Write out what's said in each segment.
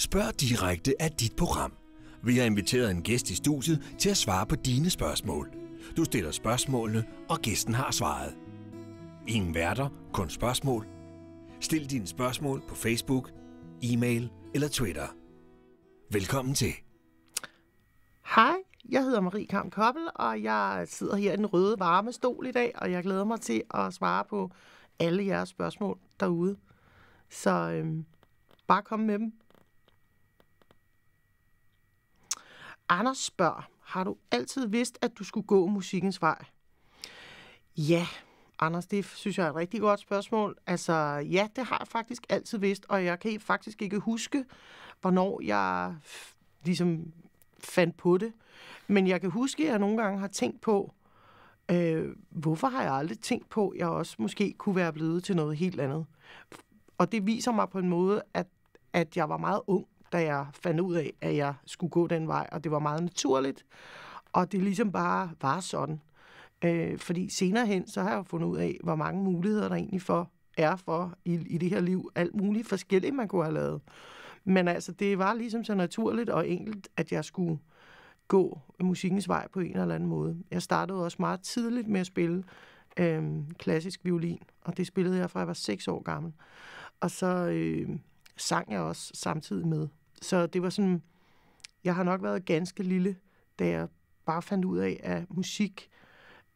Spørg direkte af dit program. Vi har inviteret en gæst i studiet til at svare på dine spørgsmål. Du stiller spørgsmålene, og gæsten har svaret. Ingen værter, kun spørgsmål. Stil dine spørgsmål på Facebook, e-mail eller Twitter. Velkommen til. Hej, jeg hedder Marie Kam Koppel, og jeg sidder her i den røde varme stol i dag, og jeg glæder mig til at svare på alle jeres spørgsmål derude. Så øhm, bare kom med dem. Anders spørger, har du altid vidst, at du skulle gå musikkens vej? Ja, Anders, det synes jeg er et rigtig godt spørgsmål. Altså, ja, det har jeg faktisk altid vidst, og jeg kan faktisk ikke huske, hvornår jeg ligesom fandt på det. Men jeg kan huske, at jeg nogle gange har tænkt på, øh, hvorfor har jeg aldrig tænkt på, at jeg også måske kunne være blevet til noget helt andet. Og det viser mig på en måde, at, at jeg var meget ung, da jeg fandt ud af, at jeg skulle gå den vej, og det var meget naturligt, og det ligesom bare var sådan. Øh, fordi senere hen, så har jeg jo fundet ud af, hvor mange muligheder der egentlig for, er for i, i det her liv. Alt muligt forskelligt, man kunne have lavet. Men altså, det var ligesom så naturligt og enkelt, at jeg skulle gå musikkens vej på en eller anden måde. Jeg startede også meget tidligt med at spille øh, klassisk violin, og det spillede jeg fra jeg var seks år gammel. Og så øh, sang jeg også samtidig med. Så det var sådan, jeg har nok været ganske lille, da jeg bare fandt ud af, at musik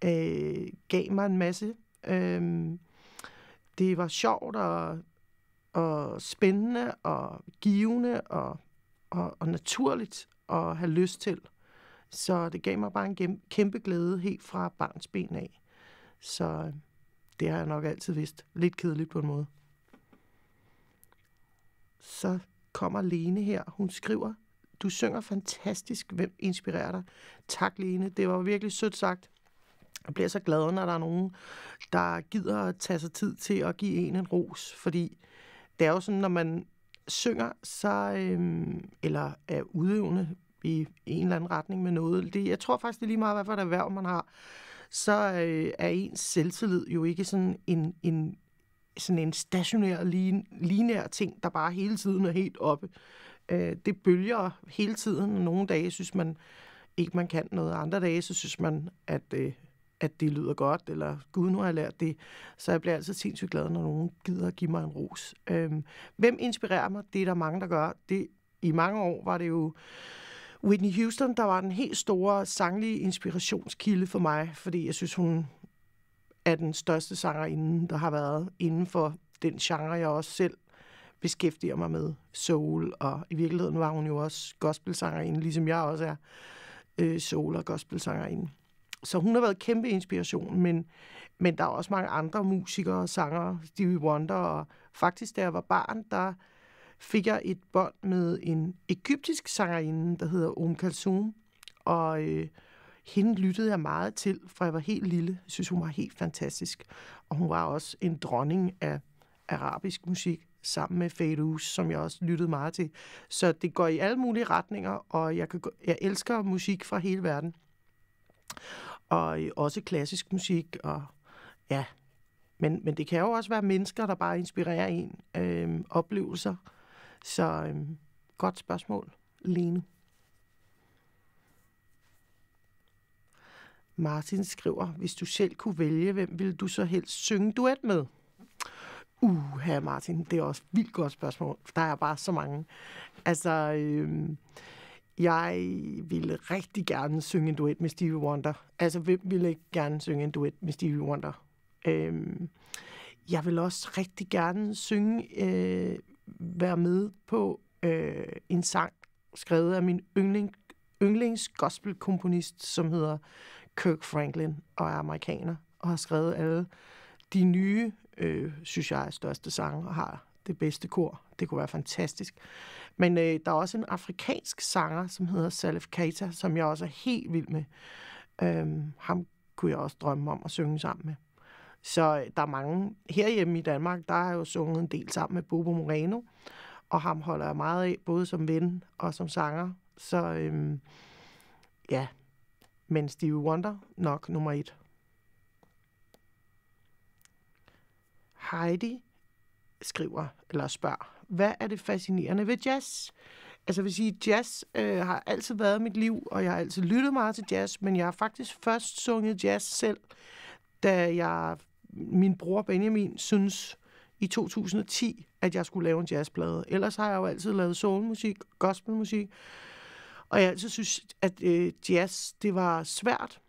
øh, gav mig en masse. Øh, det var sjovt og, og spændende og givende og, og, og naturligt at have lyst til. Så det gav mig bare en kæmpe glæde helt fra barns ben af. Så øh, det har jeg nok altid vidst. Lidt kedeligt på en måde. Så kommer Lene her. Hun skriver, du synger fantastisk. Hvem inspirerer dig? Tak, Lene. Det var virkelig sødt sagt. Jeg bliver så glad, når der er nogen, der gider at tage sig tid til at give en en ros, fordi det er jo sådan, når man synger, så, øhm, eller er udøvende i en eller anden retning med noget. Det, jeg tror faktisk, det er lige meget, hvad for et erhverv man har. Så øh, er ens selvtillid jo ikke sådan en, en sådan en stationær, linær ting, der bare hele tiden er helt oppe. Øh, det bølger hele tiden. Nogle dage synes man ikke, man kan noget. Andre dage, så synes man, at, øh, at det lyder godt, eller gud, nu har jeg lært det. Så jeg bliver altid sindssygt glad, når nogen gider at give mig en ros. Øh, hvem inspirerer mig? Det er der mange, der gør. Det, I mange år var det jo... Whitney Houston, der var den helt store sanglige inspirationskilde for mig, fordi jeg synes, hun er den største sangerinde, der har været inden for den genre, jeg også selv beskæftiger mig med. Soul, og i virkeligheden var hun jo også gospelsangerinde, ligesom jeg også er øh, soul- og gospelsangerinde. Så hun har været kæmpe inspiration, men, men der er også mange andre musikere og sanger, Stevie Wonder, og faktisk da jeg var barn, der fik jeg et bånd med en egyptisk sangerinde, der hedder Om Kalsum, og øh, hende lyttede jeg meget til, for jeg var helt lille. Jeg synes, hun var helt fantastisk. Og hun var også en dronning af arabisk musik sammen med Fadus, som jeg også lyttede meget til. Så det går i alle mulige retninger, og jeg, kan, gå, jeg elsker musik fra hele verden. Og øh, også klassisk musik, og ja. Men, men det kan jo også være mennesker, der bare inspirerer en. Øh, oplevelser. Så øh, godt spørgsmål, Lene. Martin skriver, hvis du selv kunne vælge, hvem ville du så helst synge duet med? Uha, Martin, det er også et vildt godt spørgsmål. Der er bare så mange. Altså, øh, jeg ville rigtig gerne synge en duet med Stevie Wonder. Altså, hvem ville ikke gerne synge en duet med Stevie Wonder? Øh, jeg vil også rigtig gerne synge, øh, være med på øh, en sang, skrevet af min yndling, yndlings gospelkomponist, som hedder Kirk Franklin og er amerikaner og har skrevet alle de nye, øh, synes jeg, er største sange og har det bedste kor. Det kunne være fantastisk. Men øh, der er også en afrikansk sanger, som hedder Salif Keita, som jeg også er helt vild med. Øhm, ham kunne jeg også drømme om at synge sammen med. Så øh, der er mange. Herhjemme i Danmark, der har jeg jo sunget en del sammen med Bobo Moreno, og ham holder jeg meget af, både som ven og som sanger. Så øh, ja, men Stevie Wonder nok nummer et. Heidi skriver, eller spørger, hvad er det fascinerende ved jazz? Altså jeg vil sige, jazz øh, har altid været mit liv, og jeg har altid lyttet meget til jazz, men jeg har faktisk først sunget jazz selv, da jeg, min bror Benjamin synes i 2010, at jeg skulle lave en jazzplade. Ellers har jeg jo altid lavet soulmusik, gospelmusik, og jeg altid synes, at øh, jazz, det var svært,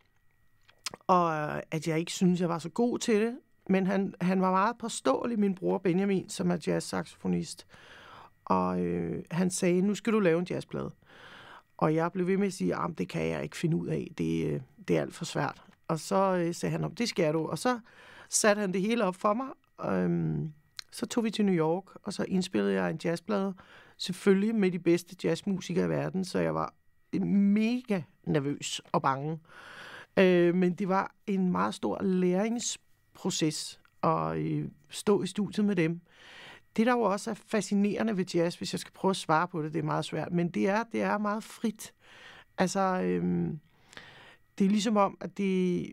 og øh, at jeg ikke synes, jeg var så god til det. Men han, han var meget påståelig, min bror Benjamin, som er jazzsaxofonist. Og øh, han sagde, nu skal du lave en jazzplade. Og jeg blev ved med at sige, at ah, det kan jeg ikke finde ud af, det, øh, det er alt for svært. Og så øh, sagde han, det skal du. Og så satte han det hele op for mig. Øhm, så tog vi til New York, og så indspillede jeg en jazzplade. Selvfølgelig med de bedste jazzmusikere i verden, så jeg var eh, mega nervøs og bange. Øh, men det var en meget stor læringsproces at øh, stå i studiet med dem. Det, der jo også er fascinerende ved jazz, hvis jeg skal prøve at svare på det, det er meget svært, men det er, det er meget frit. Altså, øh, det er ligesom om, at det,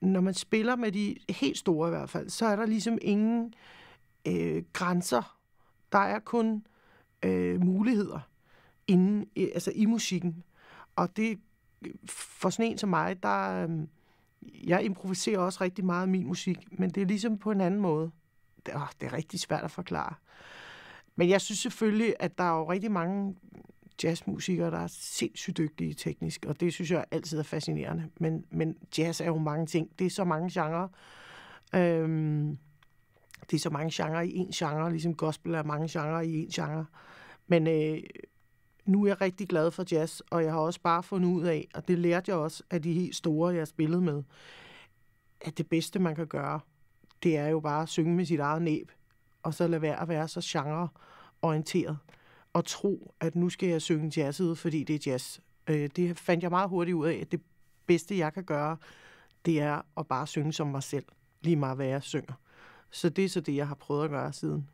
når man spiller med de helt store i hvert fald, så er der ligesom ingen øh, grænser. Der er kun øh, muligheder inden, øh, altså i musikken. Og det for sådan en som mig, der... Øh, jeg improviserer også rigtig meget min musik, men det er ligesom på en anden måde. Det, åh, det er rigtig svært at forklare. Men jeg synes selvfølgelig, at der er jo rigtig mange jazzmusikere, der er sindssygt dygtige teknisk, og det synes jeg altid er fascinerende. Men, men jazz er jo mange ting. Det er så mange genrer. Øhm, det er så mange genrer i én genre, ligesom gospel er mange genrer i én genre. Men øh, nu er jeg rigtig glad for jazz, og jeg har også bare fundet ud af, og det lærte jeg også af de helt store, jeg spillet med, at det bedste, man kan gøre, det er jo bare at synge med sit eget næb, og så lade være at være så genreorienteret, og tro, at nu skal jeg synge jazzet, fordi det er jazz. Øh, det fandt jeg meget hurtigt ud af, at det bedste, jeg kan gøre, det er at bare synge som mig selv, lige meget hvad jeg synger. Så det er så det, jeg har prøvet at gøre siden.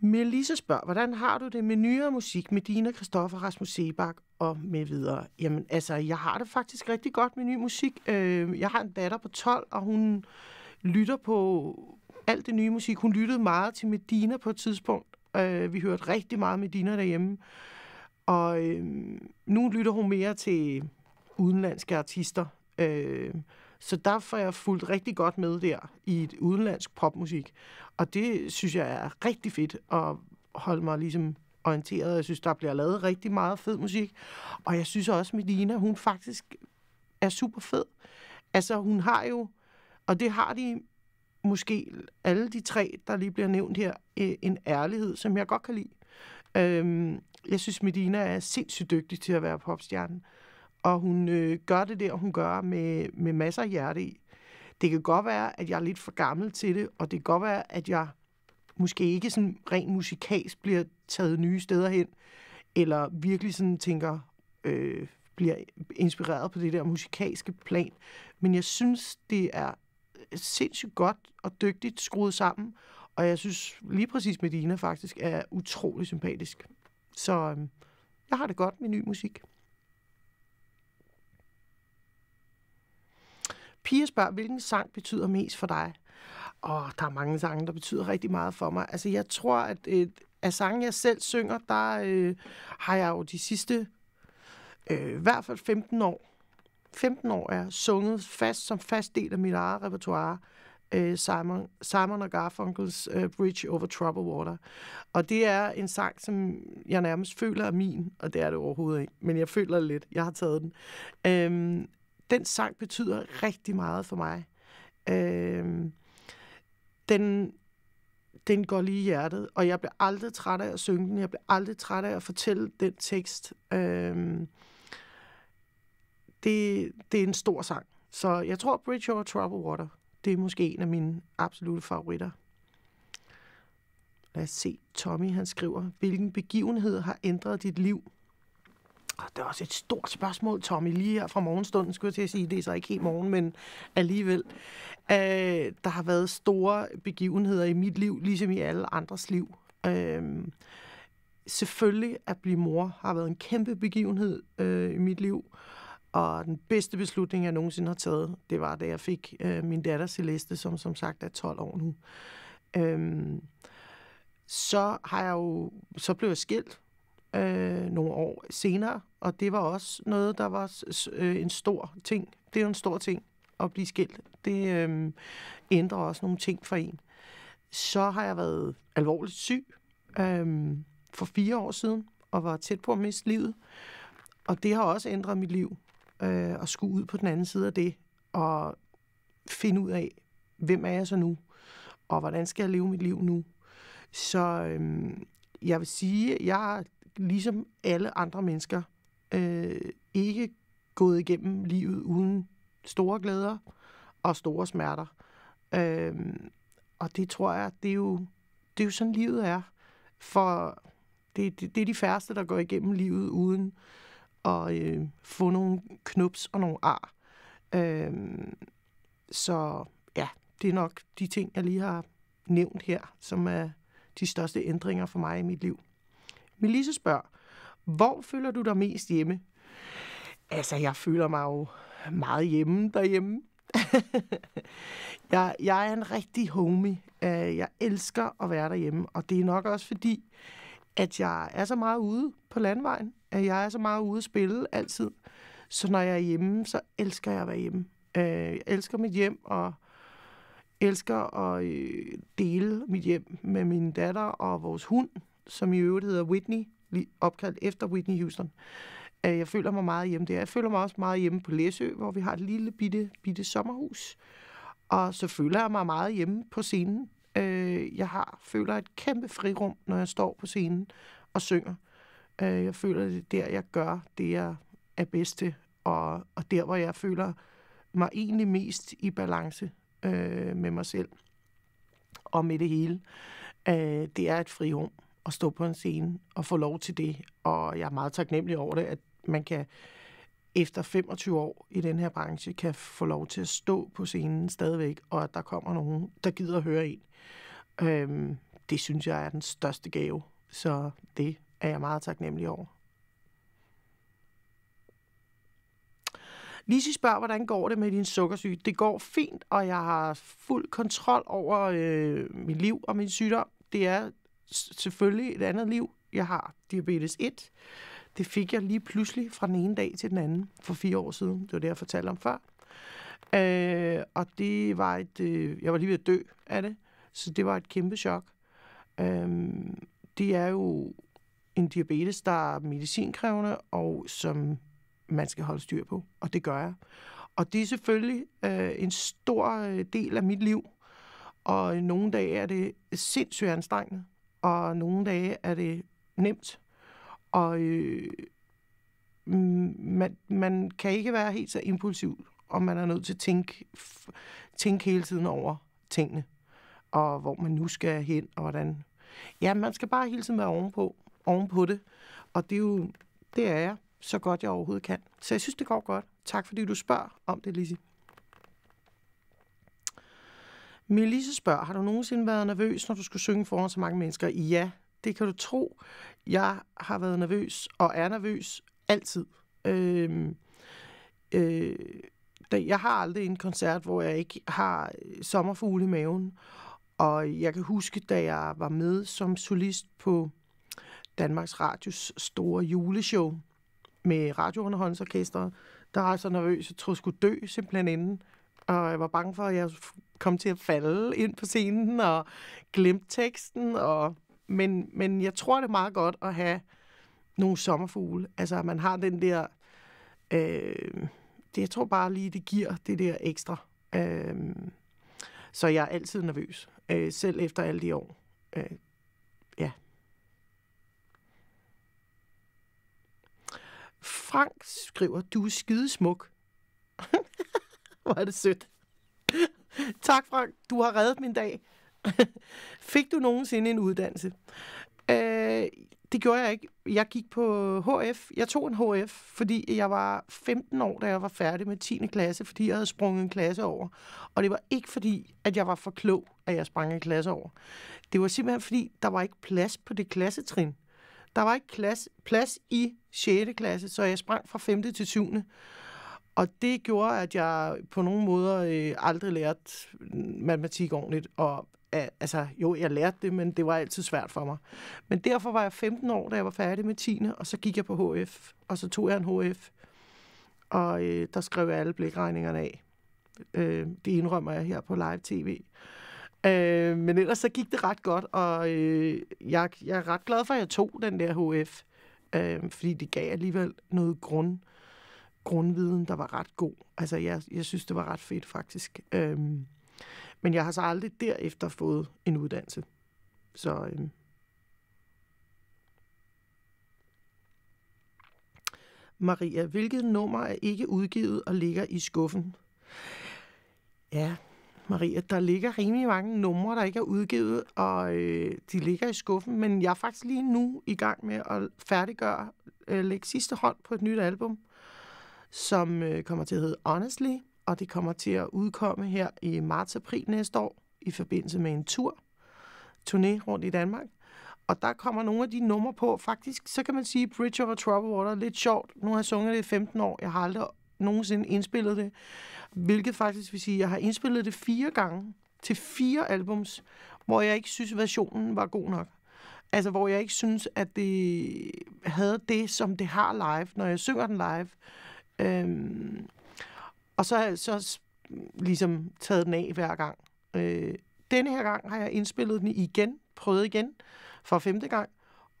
Melissa spørger, hvordan har du det med nyere musik med Dina, Kristoffer, Rasmus Sebak og med videre? Jamen, altså, jeg har det faktisk rigtig godt med ny musik. Øh, jeg har en datter på 12, og hun lytter på alt det nye musik. Hun lyttede meget til Medina på et tidspunkt. Øh, vi hørte rigtig meget Medina derhjemme. Og øh, nu lytter hun mere til udenlandske artister, Øh, så der får jeg fulgt rigtig godt med der i et udenlandsk popmusik. Og det synes jeg er rigtig fedt at holde mig ligesom orienteret. Jeg synes, der bliver lavet rigtig meget fed musik. Og jeg synes også, Medina, hun faktisk er super fed. Altså, hun har jo, og det har de måske alle de tre, der lige bliver nævnt her, en ærlighed, som jeg godt kan lide. Øhm, jeg synes, Medina er sindssygt dygtig til at være popstjerne. Øh, og hun øh, gør det der, hun gør med, med masser af hjerte i. Det kan godt være, at jeg er lidt for gammel til det, og det kan godt være, at jeg måske ikke sådan rent musikalsk bliver taget nye steder hen, eller virkelig sådan tænker, øh, bliver inspireret på det der musikalske plan. Men jeg synes, det er sindssygt godt og dygtigt skruet sammen, og jeg synes lige præcis Medina faktisk er utrolig sympatisk. Så øh, jeg har det godt med ny musik. piger spørger, hvilken sang betyder mest for dig? Og der er mange sange, der betyder rigtig meget for mig. Altså, jeg tror, at øh, af sange, jeg selv synger, der øh, har jeg jo de sidste, øh, i hvert fald 15 år, 15 år er sunget fast som fast del af mit eget repertoire. Øh, Simon, Simon og Garfunkels uh, Bridge Over Troubled Water. Og det er en sang, som jeg nærmest føler er min, og det er det overhovedet ikke, men jeg føler lidt, jeg har taget den. Um, den sang betyder rigtig meget for mig. Øh, den, den går lige i hjertet, og jeg bliver aldrig træt af at synge den. Jeg bliver aldrig træt af at fortælle den tekst. Øh, det, det er en stor sang. Så jeg tror, Bridge Over Troubled Water, det er måske en af mine absolute favoritter. Lad os se, Tommy han skriver, hvilken begivenhed har ændret dit liv? Det er også et stort spørgsmål, Tommy, lige her fra morgenstunden, skulle jeg til at sige. Det er så ikke helt morgen, men alligevel. Øh, der har været store begivenheder i mit liv, ligesom i alle andres liv. Øh, selvfølgelig at blive mor har været en kæmpe begivenhed øh, i mit liv. Og den bedste beslutning, jeg nogensinde har taget, det var, da jeg fik øh, min datter Celeste, som som sagt er 12 år nu. Øh, så har jeg jo, så blev jeg skilt øh, nogle år senere, og det var også noget, der var øh, en stor ting. Det er jo en stor ting at blive skilt. Det øh, ændrer også nogle ting for en. Så har jeg været alvorligt syg øh, for fire år siden, og var tæt på at miste livet. Og det har også ændret mit liv, øh, at skulle ud på den anden side af det, og finde ud af, hvem er jeg så nu, og hvordan skal jeg leve mit liv nu. Så øh, jeg vil sige, jeg ligesom alle andre mennesker, øh, ikke gået igennem livet uden store glæder og store smerter. Øh, og det tror jeg, det er jo, det er jo sådan, livet er. For det, det, det er de færreste, der går igennem livet uden at øh, få nogle knups og nogle ar. Øh, så ja, det er nok de ting, jeg lige har nævnt her, som er de største ændringer for mig i mit liv. Melissa spørger, hvor føler du dig mest hjemme? Altså, jeg føler mig jo meget hjemme derhjemme. jeg, jeg er en rigtig homie. Øh, jeg elsker at være derhjemme, og det er nok også fordi, at jeg er så meget ude på landvejen, at jeg er så meget ude at spille altid. Så når jeg er hjemme, så elsker jeg at være hjemme. Øh, jeg elsker mit hjem, og elsker at øh, dele mit hjem med min datter og vores hund, som i øvrigt hedder Whitney, opkaldt efter Whitney Houston. Øh, jeg føler mig meget hjemme der. Jeg føler mig også meget hjemme på Læsø, hvor vi har et lille bitte, bitte sommerhus. Og så føler jeg mig meget hjemme på scenen. Øh, jeg har, føler et kæmpe frirum, når jeg står på scenen og synger. Øh, jeg føler, det er der, jeg gør det, jeg er bedst til. Og, og der, hvor jeg føler mig egentlig mest i balance øh, med mig selv og med det hele. Øh, det er et frirum at stå på en scene og få lov til det. Og jeg er meget taknemmelig over det, at man kan efter 25 år i den her branche, kan få lov til at stå på scenen stadigvæk, og at der kommer nogen, der gider at høre en. Øhm, det synes jeg er den største gave, så det er jeg meget taknemmelig over. Lise spørger, hvordan går det med din sukkersyge? Det går fint, og jeg har fuld kontrol over øh, mit liv og min sygdom. Det er selvfølgelig et andet liv. Jeg har diabetes 1. Det fik jeg lige pludselig fra den ene dag til den anden for fire år siden. Det var det, jeg fortalte om før. Øh, og det var et... Øh, jeg var lige ved at dø af det, så det var et kæmpe chok. Øh, det er jo en diabetes, der er medicinkrævende, og som man skal holde styr på, og det gør jeg. Og det er selvfølgelig øh, en stor øh, del af mit liv, og nogle dage er det sindssygt anstrengende og nogle dage er det nemt. Og øh, man, man kan ikke være helt så impulsiv, og man er nødt til at tænke, tænke hele tiden over tingene, og hvor man nu skal hen, og hvordan. Ja, man skal bare hele tiden være ovenpå, ovenpå det, og det er jo, det er jeg, så godt jeg overhovedet kan. Så jeg synes, det går godt. Tak fordi du spørger om det, Lizzie. Melissa spørger, har du nogensinde været nervøs, når du skulle synge foran så mange mennesker? Ja, det kan du tro. Jeg har været nervøs og er nervøs altid. Øhm, øh, øh, jeg har aldrig en koncert, hvor jeg ikke har øh, sommerfugle i maven. Og jeg kan huske, da jeg var med som solist på Danmarks Radios store juleshow med radiounderholdningsorkestret, der var jeg så nervøs, jeg troede, jeg skulle dø simpelthen inden og jeg var bange for, at jeg kom til at falde ind på scenen og glemte teksten. Og, men, men jeg tror, det er meget godt at have nogle sommerfugle. Altså, man har den der... Øh, det, jeg tror bare lige, det giver det der ekstra. Øh, så jeg er altid nervøs, øh, selv efter alle de år. Øh, ja. Frank skriver, du er skidesmuk. Hvor er det sødt. tak, Frank. Du har reddet min dag. Fik du nogensinde en uddannelse? Øh, det gjorde jeg ikke. Jeg gik på HF. Jeg tog en HF, fordi jeg var 15 år, da jeg var færdig med 10. klasse, fordi jeg havde sprunget en klasse over. Og det var ikke fordi, at jeg var for klog, at jeg sprang en klasse over. Det var simpelthen fordi, der var ikke plads på det klassetrin. Der var ikke klasse, plads i 6. klasse, så jeg sprang fra 5. til 7. Og det gjorde, at jeg på nogle måder øh, aldrig lærte matematik ordentligt. Og altså, jo, jeg lærte det, men det var altid svært for mig. Men derfor var jeg 15 år, da jeg var færdig med 10. Og så gik jeg på HF, og så tog jeg en HF. Og øh, der skrev jeg alle blikregningerne af. Øh, det indrømmer jeg her på live tv. Øh, men ellers så gik det ret godt, og øh, jeg, jeg er ret glad for, at jeg tog den der HF. Øh, fordi det gav alligevel noget grund grundviden, der var ret god. Altså, jeg, jeg synes, det var ret fedt, faktisk. Øhm, men jeg har så aldrig derefter fået en uddannelse. Så... Øhm, Maria, hvilket nummer er ikke udgivet og ligger i skuffen? Ja, Maria, der ligger rimelig mange numre, der ikke er udgivet, og øh, de ligger i skuffen, men jeg er faktisk lige nu i gang med at færdiggøre, øh, lægge sidste hånd på et nyt album, som øh, kommer til at hedde Honestly, og det kommer til at udkomme her i marts-april næste år i forbindelse med en tur, turné rundt i Danmark. Og der kommer nogle af de numre på. Faktisk, så kan man sige Bridge over Trouble Water. Lidt sjovt. Nu har jeg sunget det i 15 år. Jeg har aldrig nogensinde indspillet det. Hvilket faktisk vil sige, at jeg har indspillet det fire gange til fire albums, hvor jeg ikke synes, versionen var god nok. Altså, hvor jeg ikke synes, at det havde det, som det har live. Når jeg synger den live, Øhm, og så har jeg så ligesom taget den af hver gang. Øh, denne her gang har jeg indspillet den igen, prøvet igen for femte gang,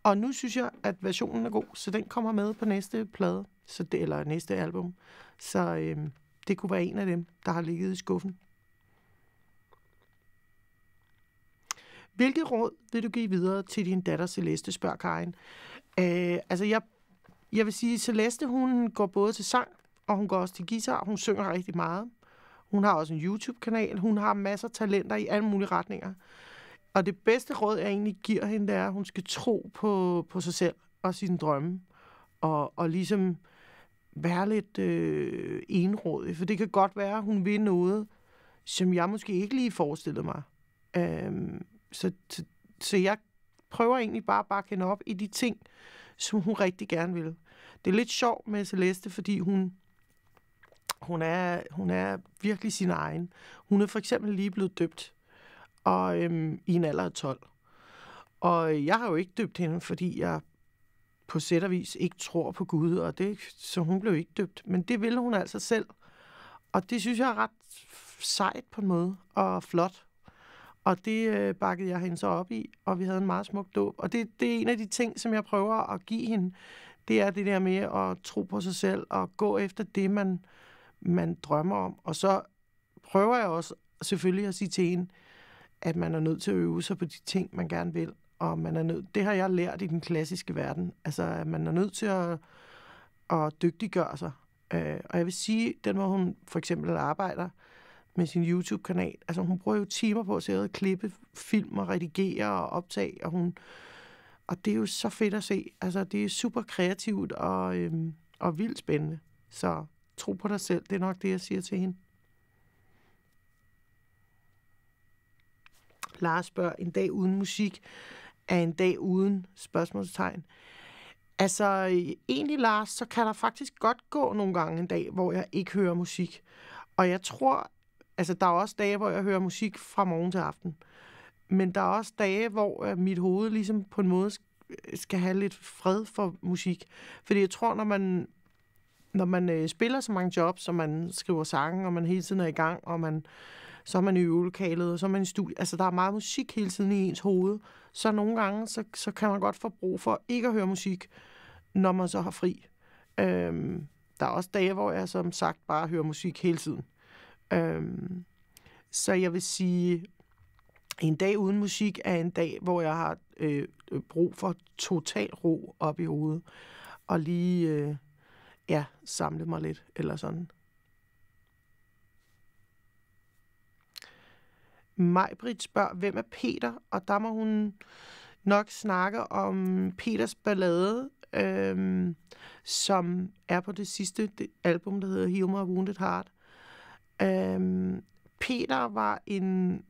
og nu synes jeg, at versionen er god, så den kommer med på næste plade, så det, eller næste album. Så øh, det kunne være en af dem, der har ligget i skuffen. Hvilket råd vil du give videre til din datter Celeste, spørger Karin. Øh, altså, jeg jeg vil sige, Celeste, hun går både til sang, og hun går også til guitar. Hun synger rigtig meget. Hun har også en YouTube-kanal. Hun har masser af talenter i alle mulige retninger. Og det bedste råd, jeg egentlig giver hende, det er, at hun skal tro på, på sig selv og sine drømme. Og, og ligesom være lidt øh, enrådig. For det kan godt være, at hun vil noget, som jeg måske ikke lige forestillede mig. Øhm, så, så, så jeg prøver egentlig bare at bakke hende op i de ting, som hun rigtig gerne vil det er lidt sjovt med Celeste, fordi hun, hun, er, hun er virkelig sin egen. Hun er for eksempel lige blevet døbt og, øhm, i en alder af 12. Og øh, jeg har jo ikke døbt hende, fordi jeg på sæt og vis ikke tror på Gud, og det, så hun blev ikke døbt. Men det ville hun altså selv. Og det synes jeg er ret sejt på en måde, og flot. Og det øh, bakkede jeg hende så op i, og vi havde en meget smuk dåb. Og det, det er en af de ting, som jeg prøver at give hende det er det der med at tro på sig selv og gå efter det, man, man drømmer om. Og så prøver jeg også selvfølgelig at sige til en, at man er nødt til at øve sig på de ting, man gerne vil. Og man er nødt, det har jeg lært i den klassiske verden. Altså, at man er nødt til at, at dygtiggøre sig. Øh, og jeg vil sige, den hvor hun for eksempel arbejder med sin YouTube-kanal, altså hun bruger jo timer på at sidde og klippe film og redigere og optage, og hun, øh, og det er jo så fedt at se. Altså, det er super kreativt og, øhm, og vildt spændende. Så tro på dig selv, det er nok det, jeg siger til hende. Lars spørger, en dag uden musik er en dag uden spørgsmålstegn. Altså, egentlig Lars, så kan der faktisk godt gå nogle gange en dag, hvor jeg ikke hører musik. Og jeg tror, altså der er også dage, hvor jeg hører musik fra morgen til aften men der er også dage, hvor øh, mit hoved ligesom på en måde øh, skal have lidt fred for musik. Fordi jeg tror, når man, når man øh, spiller så mange jobs, og man skriver sange, og man hele tiden er i gang, og man, så er man i øvelokalet, og så er man i studiet. Altså, der er meget musik hele tiden i ens hoved. Så nogle gange, så, så kan man godt få brug for ikke at høre musik, når man så har fri. Øhm, der er også dage, hvor jeg som sagt bare hører musik hele tiden. Øhm, så jeg vil sige, en dag uden musik er en dag, hvor jeg har øh, øh, brug for total ro op i hovedet, og lige øh, ja, samle mig lidt, eller sådan. Majbrit spørger, hvem er Peter? Og der må hun nok snakke om Peters ballade, øhm, som er på det sidste det album, der hedder Heal My Wounded Heart. Øhm, Peter var en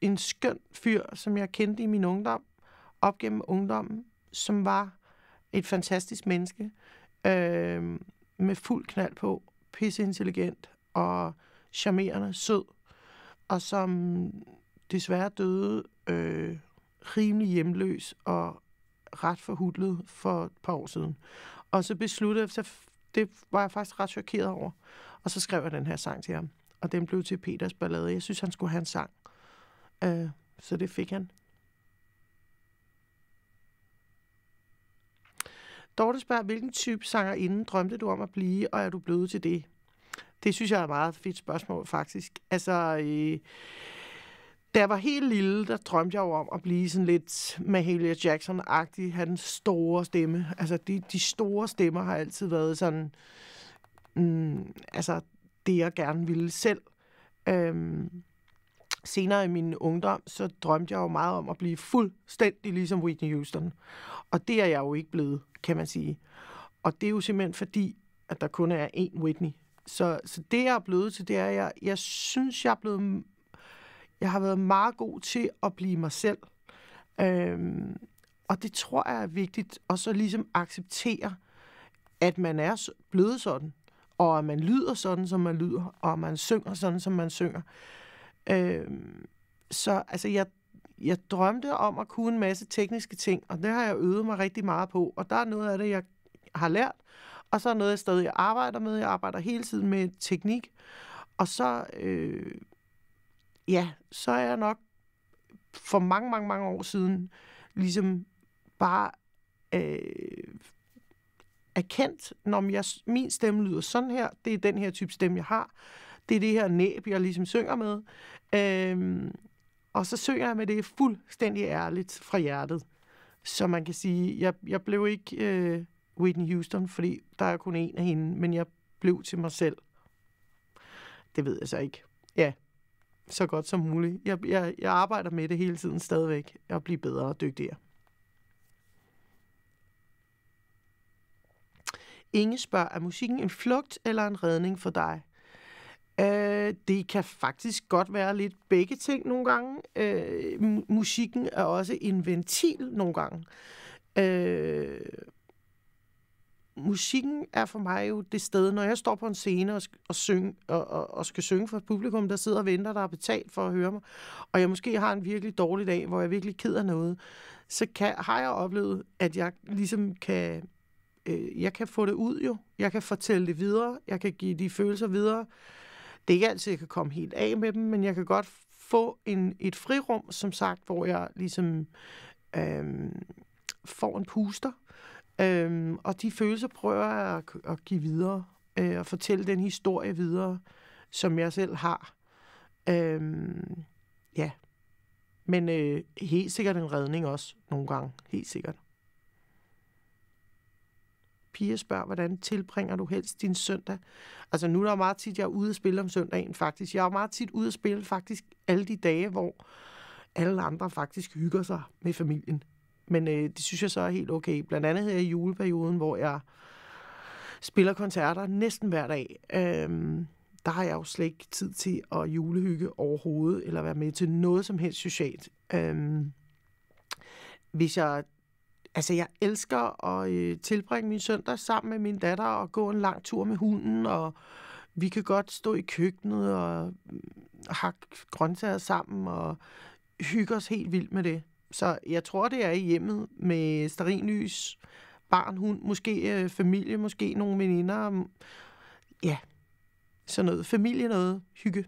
en skøn fyr, som jeg kendte i min ungdom, op gennem ungdommen, som var et fantastisk menneske, øh, med fuld knald på, pisseintelligent og charmerende, sød, og som desværre døde øh, rimelig hjemløs og ret forhudlet for et par år siden. Og så besluttede jeg, så det var jeg faktisk ret chokeret over, og så skrev jeg den her sang til ham, og den blev til Peters Ballade. Jeg synes, han skulle have en sang. Øh, så det fik han. Dorte spørger, hvilken type sanger inden drømte du om at blive, og er du blevet til det? Det synes jeg er et meget fedt spørgsmål, faktisk. Altså, øh, da jeg var helt lille, der drømte jeg jo om at blive sådan lidt Mahalia Jackson-agtig, have den store stemme. Altså, de, de store stemmer har altid været sådan, mm, altså, det jeg gerne ville selv. Øhm, senere i min ungdom, så drømte jeg jo meget om at blive fuldstændig ligesom Whitney Houston. Og det er jeg jo ikke blevet, kan man sige. Og det er jo simpelthen fordi, at der kun er én Whitney. Så, så det, jeg er blevet til, det er, at jeg, jeg synes, jeg er blevet... Jeg har været meget god til at blive mig selv. Øhm, og det tror jeg er vigtigt, og så ligesom acceptere, at man er blevet sådan, og at man lyder sådan, som man lyder, og at man synger sådan, som man synger. Øh, så altså, jeg, jeg drømte om at kunne en masse tekniske ting, og det har jeg øvet mig rigtig meget på. Og der er noget af det, jeg har lært, og så er noget, jeg stadig arbejder med. Jeg arbejder hele tiden med teknik. Og så, øh, ja, så er jeg nok for mange, mange, mange år siden ligesom bare øh, erkendt, når jeg, min stemme lyder sådan her, det er den her type stemme, jeg har. Det er det her næb, jeg ligesom synger med. Øhm, og så synger jeg med det fuldstændig ærligt fra hjertet. Så man kan sige, jeg, jeg blev ikke øh, Whitney Houston, fordi der er kun en af hende, men jeg blev til mig selv. Det ved jeg så ikke. Ja, så godt som muligt. Jeg, jeg, jeg arbejder med det hele tiden stadigvæk, at blive bedre og dygtigere. Inge spørger, er musikken en flugt eller en redning for dig? Øh, det kan faktisk godt være lidt begge ting nogle gange. Øh, musikken er også en ventil nogle gange. Øh, musikken er for mig jo det sted, når jeg står på en scene og, og, syng, og, og, og skal synge for et publikum, der sidder og venter, der er betalt for at høre mig, og jeg måske har en virkelig dårlig dag, hvor jeg virkelig keder noget, så kan, har jeg oplevet, at jeg ligesom kan, øh, jeg kan få det ud jo. Jeg kan fortælle det videre, jeg kan give de følelser videre. Øh, det er ikke altid, jeg kan komme helt af med dem, men jeg kan godt få en, et frirum, som sagt, hvor jeg ligesom øhm, får en puster. Øhm, og de følelser prøver jeg at, at give videre øh, og fortælle den historie videre, som jeg selv har. Øhm, ja. Men øh, helt sikkert en redning også nogle gange. Helt sikkert piger spørger, hvordan tilbringer du helst din søndag? Altså nu er der meget tit, jeg er ude at spille om søndagen faktisk. Jeg er meget tit ude at spille faktisk alle de dage, hvor alle andre faktisk hygger sig med familien. Men øh, det synes jeg så er helt okay. Blandt andet her i juleperioden, hvor jeg spiller koncerter næsten hver dag. Øhm, der har jeg jo slet ikke tid til at julehygge overhovedet, eller være med til noget som helst socialt. Øhm, hvis jeg Altså, jeg elsker at øh, tilbringe min søndag sammen med min datter og gå en lang tur med hunden, og vi kan godt stå i køkkenet og mm, hakke grøntsager sammen og hygge os helt vildt med det. Så jeg tror, det er i hjemmet med starinlys, barn, hund, måske øh, familie, måske nogle veninder. Mm, ja, sådan noget. Familie noget. Hygge.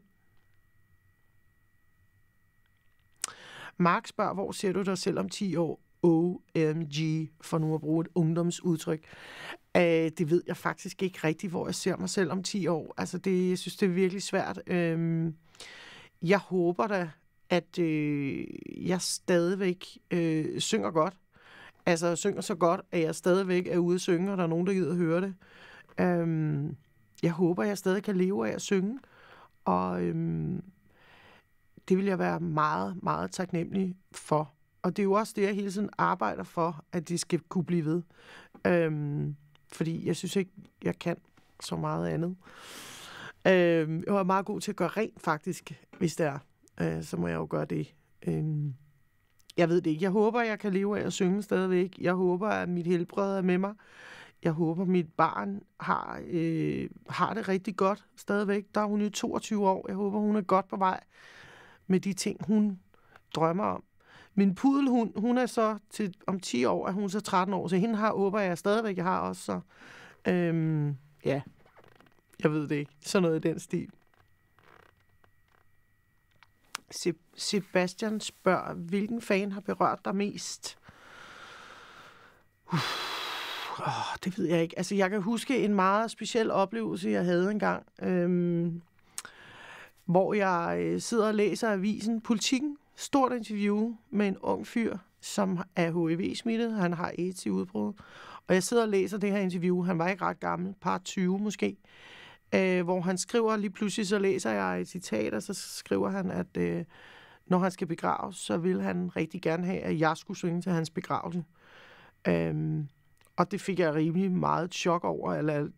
Mark spørger, hvor ser du dig selv om 10 år? OMG, for nu at bruge et ungdomsudtryk. Uh, det ved jeg faktisk ikke rigtigt, hvor jeg ser mig selv om 10 år. Altså, det, jeg synes, det er virkelig svært. Uh, jeg håber da, at uh, jeg stadigvæk uh, synger godt. Altså, jeg synger så godt, at jeg stadigvæk er ude at synge, og der er nogen, der gider at høre det. Øhm, jeg håber, jeg stadig kan leve af at synge, og øhm, det vil jeg være meget, meget taknemmelig for. Og det er jo også det, jeg hele tiden arbejder for, at det skal kunne blive ved. Øhm, fordi jeg synes ikke, jeg kan så meget andet. Øhm, jeg var meget god til at gøre rent, faktisk, hvis det er. Øh, så må jeg jo gøre det. Øhm, jeg ved det ikke. Jeg håber, jeg kan leve af at synge stadigvæk. Jeg håber, at mit helbred er med mig. Jeg håber, mit barn har, øh, har det rigtig godt stadigvæk. Der er hun jo 22 år. Jeg håber, hun er godt på vej med de ting, hun drømmer om. Min pudelhund, hun er så til, om 10 år, er hun så 13 år, så hende har, håber jeg stadigvæk, jeg har også. Så, øhm, ja, jeg ved det ikke. Sådan noget i den stil. Sebastian spørger, hvilken fan har berørt dig mest? Uff, oh, det ved jeg ikke. Altså, jeg kan huske en meget speciel oplevelse, jeg havde engang, øhm, hvor jeg øh, sidder og læser avisen Politikken, stort interview med en ung fyr, som er HIV-smittet. Han har et i udbrud. Og jeg sidder og læser det her interview. Han var ikke ret gammel, par 20 måske. Øh, hvor han skriver, lige pludselig så læser jeg et citat, og så skriver han, at øh, når han skal begraves, så vil han rigtig gerne have, at jeg skulle synge til hans begravelse. Øh, og det fik jeg rimelig meget chok over. Eller, øh,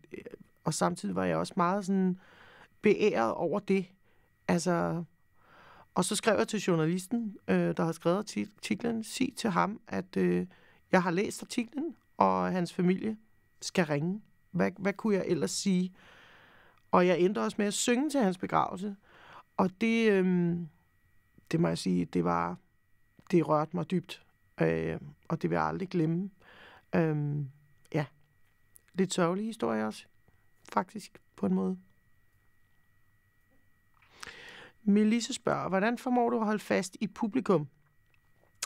og samtidig var jeg også meget sådan beæret over det. Altså, og så skrev jeg til journalisten, øh, der har skrevet artiklen, sig til ham, at øh, jeg har læst artiklen, og hans familie skal ringe. Hvad, hvad kunne jeg ellers sige? Og jeg endte også med at synge til hans begravelse. Og det, øh, det må jeg sige, det var, det rørte mig dybt. Øh, og det vil jeg aldrig glemme. Øh, ja, lidt sørgelig historie også, faktisk, på en måde. Melissa spørger, hvordan formår du at holde fast i publikum?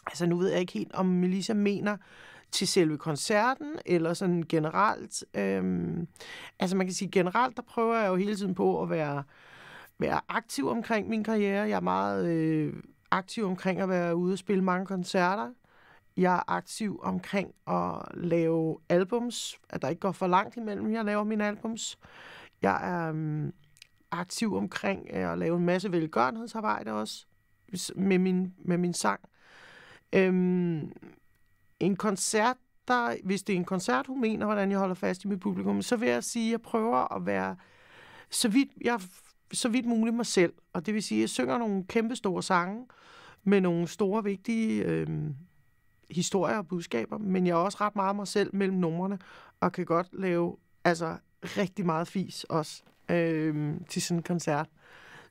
Altså nu ved jeg ikke helt, om Melissa mener til selve koncerten, eller sådan generelt. Øhm, altså man kan sige, generelt der prøver jeg jo hele tiden på at være, være aktiv omkring min karriere. Jeg er meget øh, aktiv omkring at være ude og spille mange koncerter. Jeg er aktiv omkring at lave albums, at der ikke går for langt imellem, jeg laver mine albums. Jeg er... Øh, aktiv omkring øh, at lave en masse velgørenhedsarbejde også med min, med min sang. Øhm, en koncert, der, hvis det er en koncert, hun mener, hvordan jeg holder fast i mit publikum, så vil jeg sige, at jeg prøver at være så vidt, jeg, så vidt muligt mig selv. Og det vil sige, at jeg synger nogle kæmpe store sange med nogle store, vigtige øhm, historier og budskaber, men jeg er også ret meget mig selv mellem numrene, og kan godt lave altså rigtig meget fis også øh, til sådan en koncert.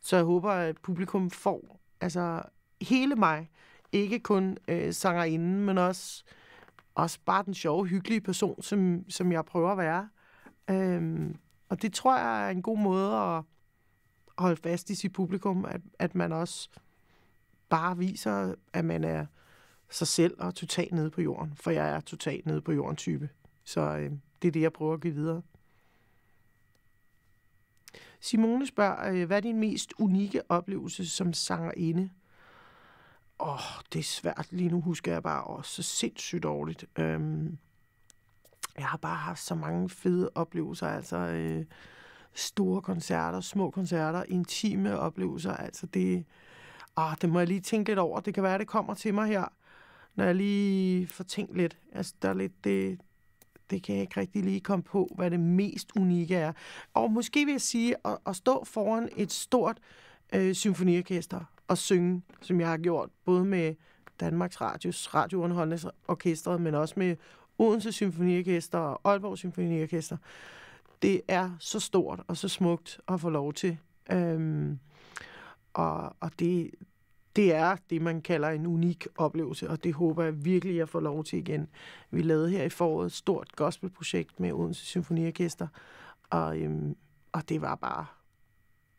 Så jeg håber, at publikum får altså hele mig. Ikke kun øh, sangerinden, men også, også bare den sjove, hyggelige person, som, som jeg prøver at være. Øh, og det tror jeg er en god måde at holde fast i sit publikum, at, at man også bare viser, at man er sig selv og totalt nede på jorden. For jeg er totalt nede på jorden type. Så øh, det er det, jeg prøver at give videre. Simone spørger, øh, hvad er din mest unikke oplevelse som sangerinde? Åh, oh, det er svært. Lige nu husker jeg bare også så sindssygt dårligt. Øhm, jeg har bare haft så mange fede oplevelser, altså øh, store koncerter, små koncerter, intime oplevelser. Altså det, ah, det må jeg lige tænke lidt over. Det kan være, det kommer til mig her, når jeg lige får tænkt lidt. Altså der er lidt, det, det kan jeg ikke rigtig lige komme på, hvad det mest unikke er. Og måske vil jeg sige, at, at stå foran et stort øh, symfoniorkester og synge, som jeg har gjort, både med Danmarks Radios Radiounderholdningsorkestret, men også med Odense Symfoniorkester og Aalborg Symfoniorkester. Det er så stort og så smukt at få lov til. Øhm, og og det, det er det, man kalder en unik oplevelse, og det håber jeg virkelig, jeg får lov til igen. Vi lavede her i foråret et stort gospelprojekt med Odense Symfoniorkester, og, øhm, og det var bare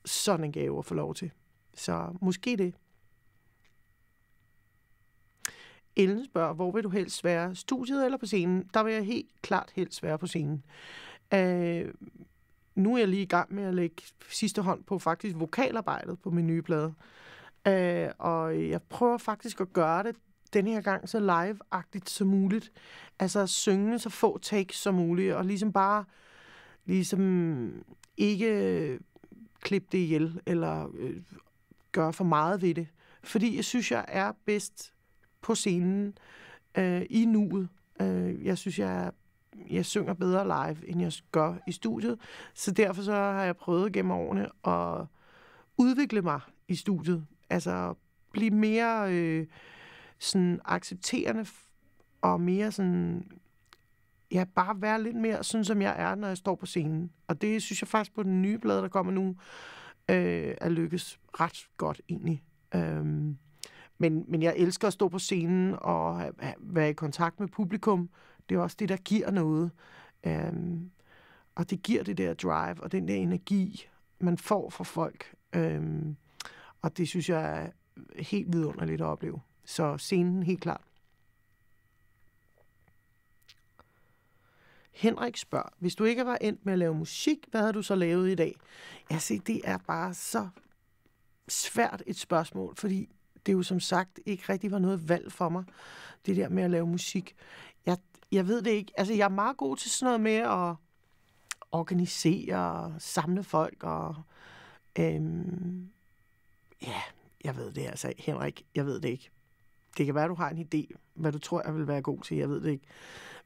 sådan en gave at få lov til. Så måske det. Ellen spørger, hvor vil du helst være? Studiet eller på scenen? Der vil jeg helt klart helst være på scenen. Øh, nu er jeg lige i gang med at lægge sidste hånd på faktisk vokalarbejdet på min nye plade. Øh, og jeg prøver faktisk at gøre det den her gang så live-agtigt som muligt. Altså at synge så få takes som muligt, og ligesom bare ligesom ikke klippe det ihjel, eller øh, gøre for meget ved det. Fordi jeg synes, jeg er bedst på scenen øh, i nuet. Øh, jeg synes, jeg er jeg synger bedre live, end jeg gør i studiet. Så derfor så har jeg prøvet gennem årene at udvikle mig i studiet altså blive mere øh, sådan accepterende og mere sådan, ja, bare være lidt mere sådan, som jeg er, når jeg står på scenen. Og det synes jeg faktisk på den nye blad, der kommer nu, øh, er lykkes ret godt egentlig. Øhm, men, men jeg elsker at stå på scenen og have, være i kontakt med publikum. Det er også det, der giver noget. Øhm, og det giver det der drive og den der energi, man får fra folk. Øhm, og det synes jeg er helt vidunderligt at opleve. Så scenen helt klart. Henrik spørger, hvis du ikke var endt med at lave musik, hvad havde du så lavet i dag? Ja, se, det er bare så svært et spørgsmål, fordi det jo som sagt ikke rigtig var noget valg for mig, det der med at lave musik. Jeg, jeg ved det ikke. Altså, jeg er meget god til sådan noget med at organisere og samle folk og øhm, Ja, jeg ved det altså Henrik. Jeg ved det ikke. Det kan være, du har en idé, hvad du tror, jeg vil være god til. Jeg ved det ikke.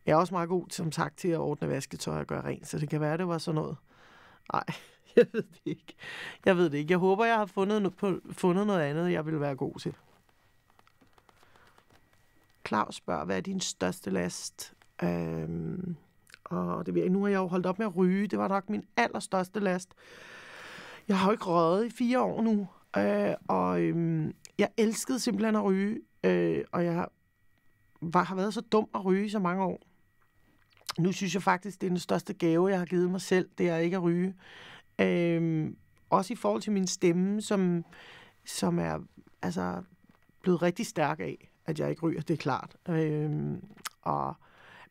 Jeg er også meget god, som sagt, til at ordne vasketøj og gøre rent, så det kan være, det var sådan noget. Nej, jeg ved det ikke. Jeg ved det ikke. Jeg håber, jeg har fundet, no- på, fundet noget andet, jeg vil være god til. Claus spørger, hvad er din største last? Øhm, og det ved jeg, nu har jeg jo holdt op med at ryge. Det var nok min allerstørste last. Jeg har jo ikke røget i fire år nu, Øh, og øhm, jeg elskede simpelthen at ryge, øh, og jeg var, har været så dum at ryge så mange år. Nu synes jeg faktisk, det er den største gave, jeg har givet mig selv, det er ikke at ryge. Øh, også i forhold til min stemme, som, som er altså, blevet rigtig stærk af, at jeg ikke ryger, det er klart. Øh, og,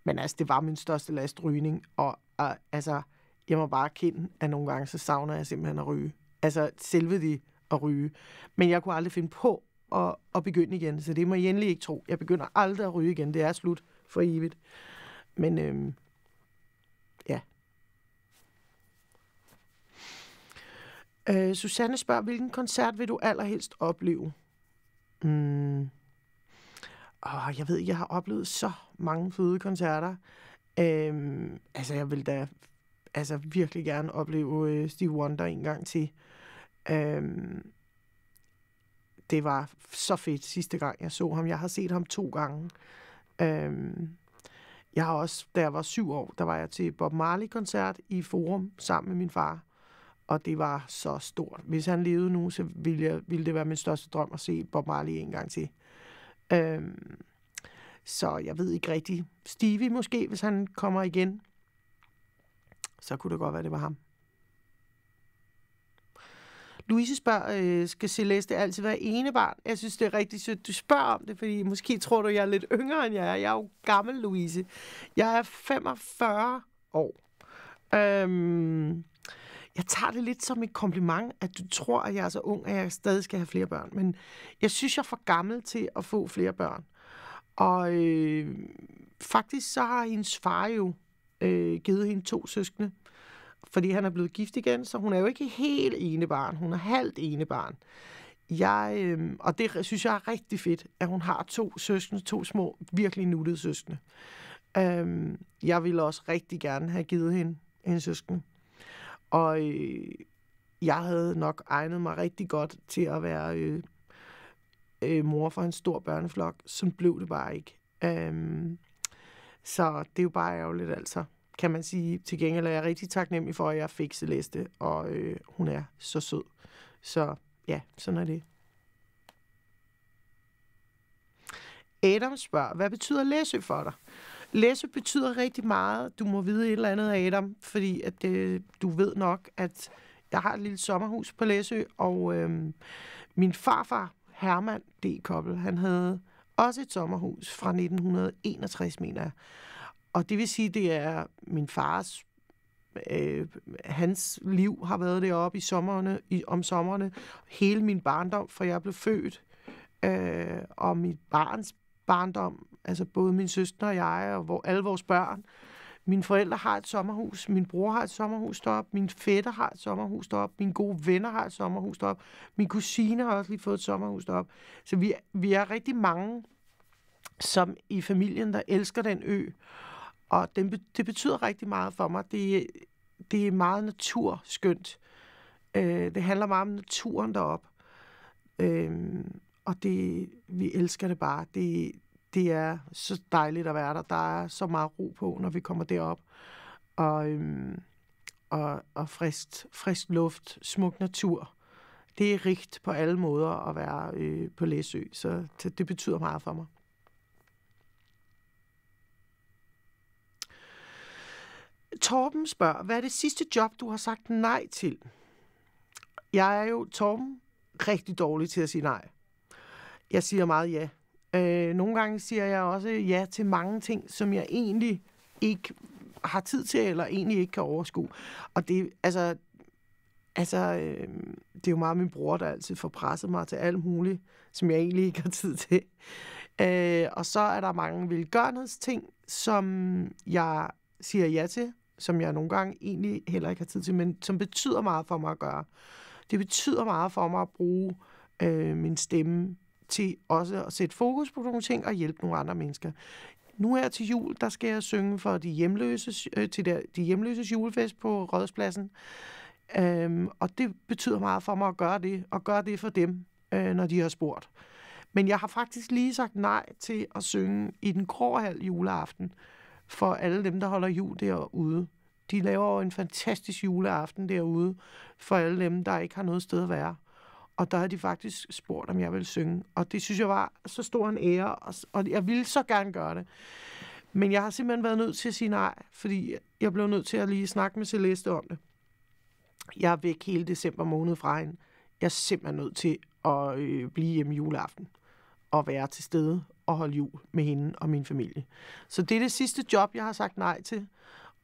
men altså, det var min største last rygning, og, og altså, jeg må bare erkende, at nogle gange så savner jeg simpelthen at ryge. Altså, selve de at ryge. Men jeg kunne aldrig finde på at, at begynde igen, så det må I endelig ikke tro. Jeg begynder aldrig at ryge igen. Det er slut for evigt. Men øhm, ja. Øh, Susanne spørger, hvilken koncert vil du allerhelst opleve? Mm. Oh, jeg ved ikke, jeg har oplevet så mange fede koncerter. Øhm, altså, jeg vil da altså, virkelig gerne opleve øh, Steve Wonder en gang til. Øhm, det var så fedt sidste gang, jeg så ham. Jeg har set ham to gange. Øhm, jeg har også, da jeg var syv år, der var jeg til Bob Marley-koncert i Forum sammen med min far. Og det var så stort. Hvis han levede nu, så ville, jeg, ville det være min største drøm at se Bob Marley en gang til. Øhm, så jeg ved ikke rigtigt. Stevie måske, hvis han kommer igen. Så kunne det godt være, det var ham. Louise spørger, øh, skal Celeste altid være ene barn? Jeg synes, det er rigtig sødt, du spørger om det, fordi måske tror du, jeg er lidt yngre, end jeg er. Jeg er jo gammel, Louise. Jeg er 45 år. Øhm, jeg tager det lidt som et kompliment, at du tror, at jeg er så ung, at jeg stadig skal have flere børn. Men jeg synes, jeg er for gammel til at få flere børn. Og øh, faktisk så har hendes far jo øh, givet hende to søskende. Øh, fordi han er blevet gift igen, så hun er jo ikke helt ene barn. Hun er halvt ene barn. Jeg, øhm, og det synes jeg er rigtig fedt, at hun har to søskende, to små, virkelig nuttede søskende. Øhm, jeg ville også rigtig gerne have givet hende en søskende. Og øh, jeg havde nok egnet mig rigtig godt til at være øh, øh, mor for en stor børneflok. som blev det bare ikke. Øhm, så det er jo bare ærgerligt altså kan man sige. Til gengæld er jeg rigtig taknemmelig for, at jeg fik Celeste, og øh, hun er så sød. Så ja, sådan er det. Adam spørger, hvad betyder Læsø for dig? Læsø betyder rigtig meget. Du må vide et eller andet Adam, fordi at, det, øh, du ved nok, at jeg har et lille sommerhus på Læsø, og øh, min farfar, Herman D. Koppel, han havde også et sommerhus fra 1961, mener jeg. Og det vil sige, det er min fars øh, hans liv har været deroppe i sommerne, i, om sommerne. Hele min barndom, for jeg blev født, øh, og mit barns barndom, altså både min søster og jeg, og hvor, alle vores børn. Mine forældre har et sommerhus, min bror har et sommerhus deroppe, min fætter har et sommerhus deroppe, mine gode venner har et sommerhus deroppe, min kusine har også lige fået et sommerhus deroppe. Så vi, vi er rigtig mange, som i familien, der elsker den ø, og den, det betyder rigtig meget for mig. Det, det er meget naturskønt. Øh, det handler meget om naturen deroppe. Øh, og det, vi elsker det bare. Det, det er så dejligt at være der. Der er så meget ro på, når vi kommer derop. Og, øhm, og, og frisk, frisk luft, smuk natur. Det er rigt på alle måder at være øh, på Læsø, så det, det betyder meget for mig. Torben spørger, hvad er det sidste job, du har sagt nej til? Jeg er jo, Torben, rigtig dårlig til at sige nej. Jeg siger meget ja. Øh, nogle gange siger jeg også ja til mange ting, som jeg egentlig ikke har tid til, eller egentlig ikke kan overskue. Og det, altså, altså, øh, det er jo meget min bror, der altid får presset mig til alt muligt, som jeg egentlig ikke har tid til. Øh, og så er der mange velgørenhedsting, som jeg siger ja til, som jeg nogle gange egentlig heller ikke har tid til, men som betyder meget for mig at gøre. Det betyder meget for mig at bruge øh, min stemme til også at sætte fokus på nogle ting og hjælpe nogle andre mennesker. Nu her til jul, der skal jeg synge for de hjemløses, øh, til der, de hjemløses julefest på Rådspladsen. Øhm, og det betyder meget for mig at gøre det, og gøre det for dem, øh, når de har spurgt. Men jeg har faktisk lige sagt nej til at synge i den grå halv juleaften, øh, for alle dem, der holder jul derude. De laver jo en fantastisk juleaften derude for alle dem, der ikke har noget sted at være. Og der havde de faktisk spurgt, om jeg ville synge. Og det synes jeg var så stor en ære, og jeg ville så gerne gøre det. Men jeg har simpelthen været nødt til at sige nej, fordi jeg blev nødt til at lige snakke med Celeste om det. Jeg er væk hele december måned fra hende. Jeg er simpelthen nødt til at øh, blive hjemme juleaften og være til stede at holde jul med hende og min familie. Så det er det sidste job, jeg har sagt nej til.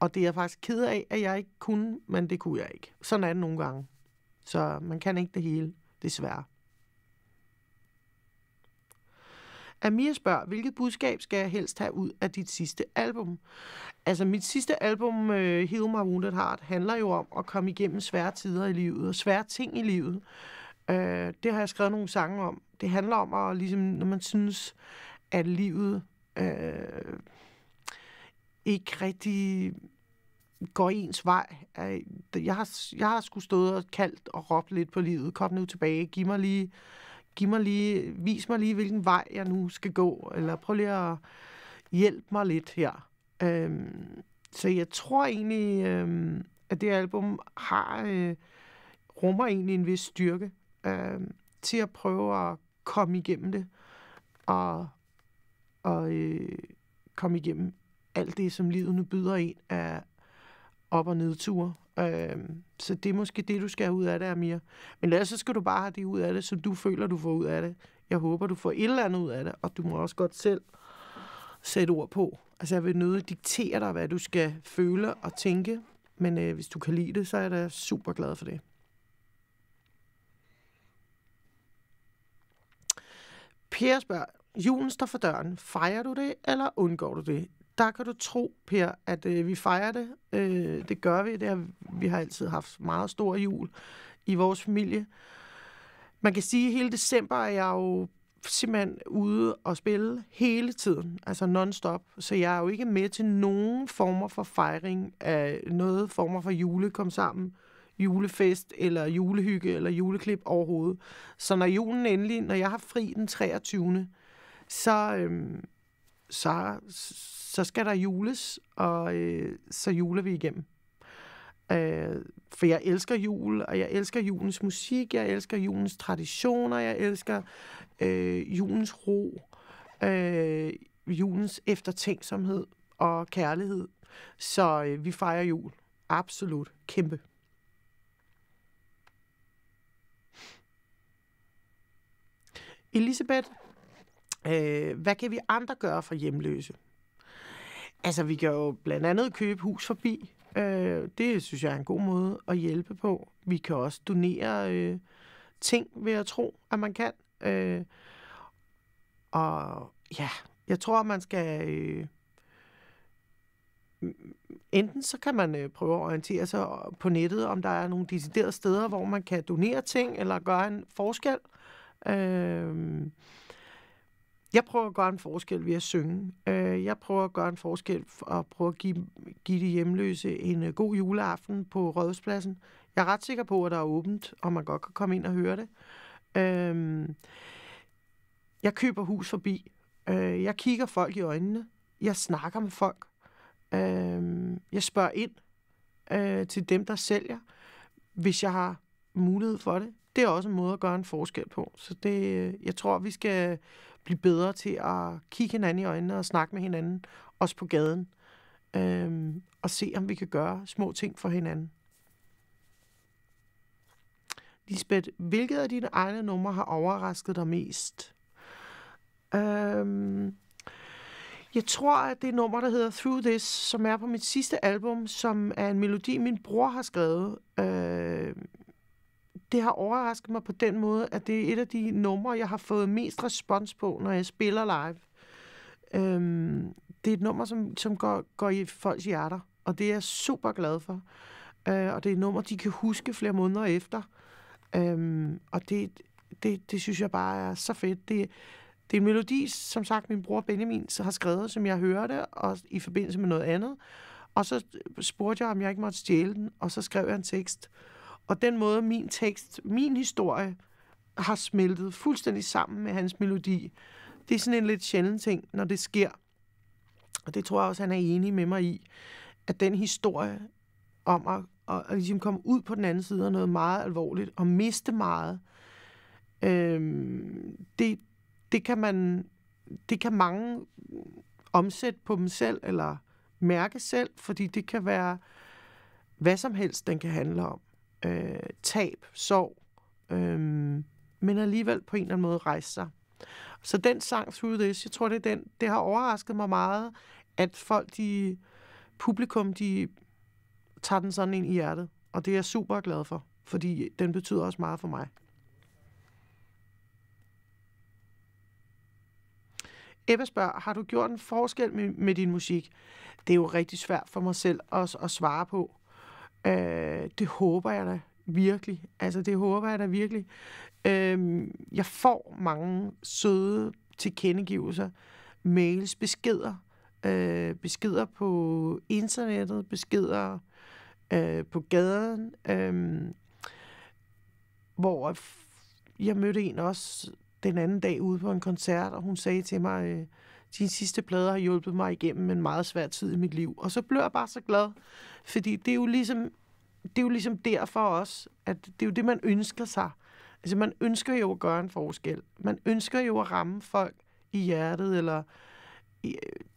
Og det er jeg faktisk ked af, at jeg ikke kunne, men det kunne jeg ikke. Sådan er det nogle gange. Så man kan ikke det hele, desværre. Amir spørger, hvilket budskab skal jeg helst have ud af dit sidste album? Altså, mit sidste album, øh, Heal My Wounded Heart, handler jo om at komme igennem svære tider i livet og svære ting i livet. Øh, det har jeg skrevet nogle sange om. Det handler om, at, ligesom, når man synes, at livet øh, ikke rigtig går ens vej. Jeg har, jeg har skulle stået og kaldt og råbt lidt på livet. Kom nu tilbage, giv mig lige, giv mig lige, vis mig lige, hvilken vej jeg nu skal gå, eller prøv lige at hjælpe mig lidt her. Øh, så jeg tror egentlig, øh, at det album har, øh, rummer egentlig en vis styrke øh, til at prøve at komme igennem det, og, og øh, komme igennem alt det, som livet nu byder en af op- og nedture. Øh, så det er måske det, du skal have ud af det, Amir. Men ellers så skal du bare have det ud af det, som du føler, du får ud af det. Jeg håber, du får et eller andet ud af det, og du må også godt selv sætte ord på. Altså, jeg vil nødig diktere dig, hvad du skal føle og tænke, men øh, hvis du kan lide det, så er jeg da super glad for det. Per spørger, julen står for døren. Fejrer du det, eller undgår du det? Der kan du tro, Per, at øh, vi fejrer det. Øh, det gør vi. Det er, vi har altid haft meget stor jul i vores familie. Man kan sige, at hele december er jeg jo simpelthen ude og spille hele tiden, altså non-stop. Så jeg er jo ikke med til nogen former for fejring af noget former for jule kom sammen julefest, eller julehygge, eller juleklip overhovedet. Så når julen endelig, når jeg har fri den 23., så, øhm, så, så skal der jules, og øh, så juler vi igennem. Øh, for jeg elsker jul, og jeg elsker julens musik, jeg elsker julens traditioner, jeg elsker øh, julens ro, øh, julens eftertænksomhed og kærlighed. Så øh, vi fejrer jul. Absolut. Kæmpe. Elisabeth, øh, hvad kan vi andre gøre for hjemløse? Altså, vi kan jo blandt andet købe hus forbi. Øh, det synes jeg er en god måde at hjælpe på. Vi kan også donere øh, ting, ved at tro, at man kan. Øh, og ja, jeg tror, man skal... Øh, enten så kan man øh, prøve at orientere sig på nettet, om der er nogle deciderede steder, hvor man kan donere ting eller gøre en forskel. Øh, jeg prøver at gøre en forskel ved at synge. Øh, jeg prøver at gøre en forskel og prøve at give, give de hjemløse en øh, god juleaften på Rødspladsen. Jeg er ret sikker på, at der er åbent, og man godt kan komme ind og høre det. Øh, jeg køber hus forbi. Øh, jeg kigger folk i øjnene. Jeg snakker med folk. Øh, jeg spørger ind øh, til dem, der sælger, hvis jeg har mulighed for det det er også en måde at gøre en forskel på. Så det, øh, jeg tror, vi skal blive bedre til at kigge hinanden i øjnene og snakke med hinanden, også på gaden, øhm, og se, om vi kan gøre små ting for hinanden. Lisbeth, hvilket af dine egne numre har overrasket dig mest? Øhm, jeg tror, at det nummer, der hedder Through This, som er på mit sidste album, som er en melodi, min bror har skrevet. Øhm, det har overrasket mig på den måde, at det er et af de numre, jeg har fået mest respons på, når jeg spiller live. Øhm, det er et nummer, som, som går, går i folks hjerter, og det er jeg super glad for. Øh, og det er et nummer, de kan huske flere måneder efter. Øhm, og det, det, det synes jeg bare er så fedt. Det, det er en melodi, som sagt, min bror Benjamin har skrevet, som jeg hørte, og i forbindelse med noget andet. Og så spurgte jeg, om jeg ikke måtte stjæle den, og så skrev jeg en tekst. Og den måde, min tekst, min historie, har smeltet fuldstændig sammen med hans melodi, det er sådan en lidt sjælden ting, når det sker. Og det tror jeg også, han er enig med mig i, at den historie om at, at, at ligesom komme ud på den anden side af noget meget alvorligt og miste meget, øhm, det, det kan man, det kan mange omsætte på dem selv, eller mærke selv, fordi det kan være hvad som helst, den kan handle om øh, tab, sorg, øh, men alligevel på en eller anden måde rejse sig. Så den sang Through This, jeg tror, det er den, det har overrasket mig meget, at folk, de, publikum, de tager den sådan ind i hjertet. Og det er jeg super glad for, fordi den betyder også meget for mig. Ebba spørger, har du gjort en forskel med, med din musik? Det er jo rigtig svært for mig selv også at svare på. Øh, det håber jeg da virkelig. Altså, det håber jeg da virkelig. Øh, jeg får mange søde tilkendegivelser, mails, beskeder, øh, beskeder på internettet, beskeder øh, på gaden, øh, hvor jeg mødte en også den anden dag ude på en koncert, og hun sagde til mig, øh, dine sidste plader har hjulpet mig igennem en meget svær tid i mit liv. Og så blev jeg bare så glad, fordi det er jo ligesom, det er jo ligesom derfor også, at det er jo det, man ønsker sig. Altså, man ønsker jo at gøre en forskel. Man ønsker jo at ramme folk i hjertet, eller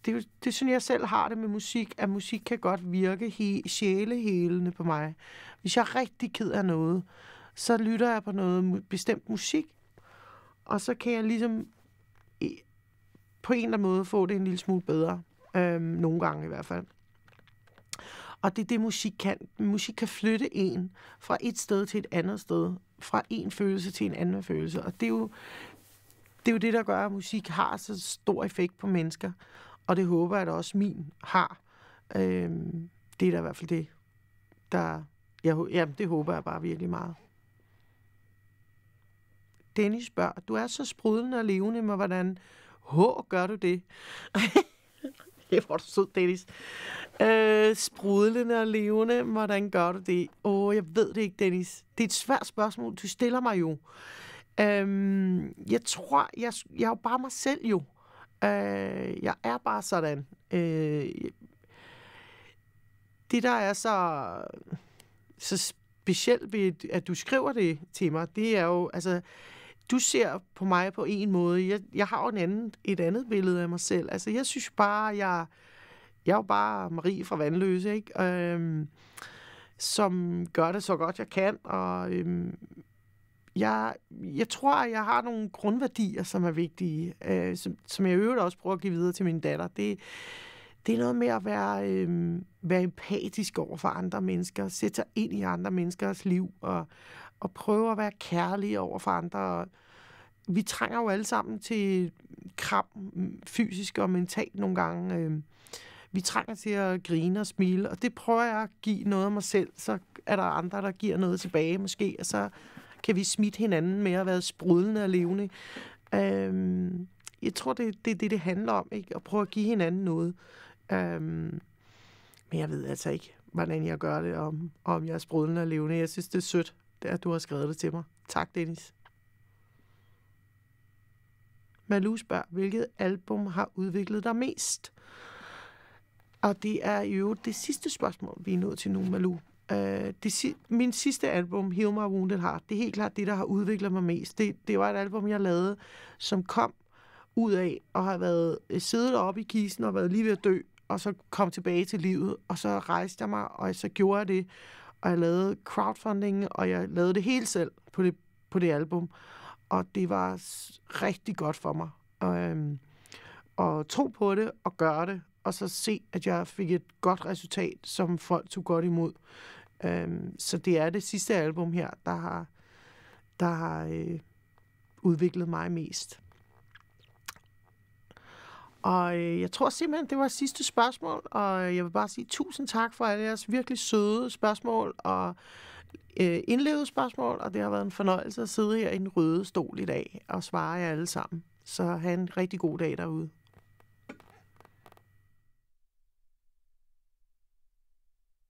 det, det synes jeg selv har det med musik, at musik kan godt virke he, sjælehelende på mig. Hvis jeg er rigtig ked af noget, så lytter jeg på noget bestemt musik, og så kan jeg ligesom på en eller anden måde få det en lille smule bedre. Øhm, nogle gange i hvert fald. Og det er det, musik kan. Musik kan flytte en fra et sted til et andet sted. Fra en følelse til en anden følelse. Og det er jo det, er jo det der gør, at musik har så stor effekt på mennesker. Og det håber jeg at også min har. Øhm, det er da i hvert fald det, der... Jeg, ja, det håber jeg bare virkelig meget. Dennis spørger, du er så sprudende og levende med, hvordan H, gør du det? det var du sød, Dennis. Øh, sprudlende og levende, hvordan gør du det? Åh, oh, jeg ved det ikke, Dennis. Det er et svært spørgsmål. Du stiller mig jo. Øhm, jeg tror, jeg, jeg er jo bare mig selv jo. Øh, jeg er bare sådan. Øh, det, der er så, så specielt ved, at du skriver det til mig, det er jo, altså, du ser på mig på en måde, jeg, jeg har jo en anden, et andet billede af mig selv. Altså, jeg synes bare, jeg, jeg er jo bare Marie fra Vandløse, ikke? Øhm, som gør det så godt, jeg kan, og øhm, jeg, jeg tror, jeg har nogle grundværdier, som er vigtige, øh, som, som jeg øvrigt også prøver at give videre til min datter. Det, det er noget med at være, øh, være empatisk over for andre mennesker, sætte sig ind i andre menneskers liv, og, og prøve at være kærlig over for andre, og, vi trænger jo alle sammen til kram, fysisk og mentalt nogle gange. Øh, vi trænger til at grine og smile, og det prøver jeg at give noget af mig selv, så er der andre, der giver noget tilbage måske, og så kan vi smitte hinanden med at være sprudlende og levende. Øh, jeg tror, det er det, det, det handler om, ikke? at prøve at give hinanden noget. Øh, men jeg ved altså ikke, hvordan jeg gør det, om, om jeg er sprudlende og levende. Jeg synes, det er sødt, at du har skrevet det til mig. Tak, Dennis. Malou spørger, hvilket album har udviklet dig mest? Og det er jo det sidste spørgsmål, vi er nået til nu, Malou. Øh, det si- min sidste album, Heal My Wounded Heart, det er helt klart det, der har udviklet mig mest. Det, det var et album, jeg lavede, som kom ud af og har været øh, siddet oppe i kisten og været lige ved at dø, og så kom tilbage til livet, og så rejste jeg mig, og så gjorde jeg det, og jeg lavede crowdfunding, og jeg lavede det helt selv på det, på det album og det var rigtig godt for mig øhm, at tro på det og gøre det, og så se, at jeg fik et godt resultat, som folk tog godt imod. Øhm, så det er det sidste album her, der har, der har øh, udviklet mig mest. Og øh, jeg tror simpelthen, det var sidste spørgsmål, og øh, jeg vil bare sige tusind tak for alle jeres virkelig søde spørgsmål, og øh, øh, indlevet spørgsmål, og det har været en fornøjelse at sidde her i den røde stol i dag og svare jer alle sammen. Så have en rigtig god dag derude.